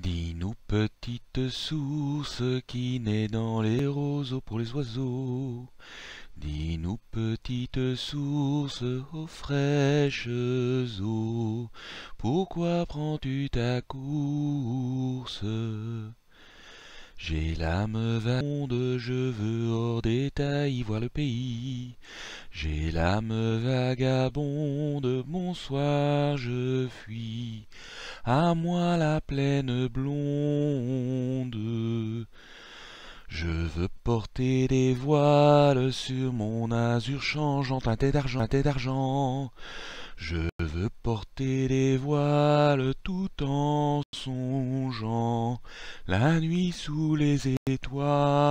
Dis-nous, petite source qui naît dans les roseaux pour les oiseaux. Dis-nous, petite source aux fraîches eaux, pourquoi prends-tu ta course J'ai l'âme vagabonde, je veux hors détail voir le pays. J'ai l'âme vagabonde, bonsoir, je fuis à moi la plaine blonde. Je veux porter des voiles sur mon azur changeant, un d'argent, d'argent. Je veux porter des voiles tout en songeant la nuit sous les étoiles.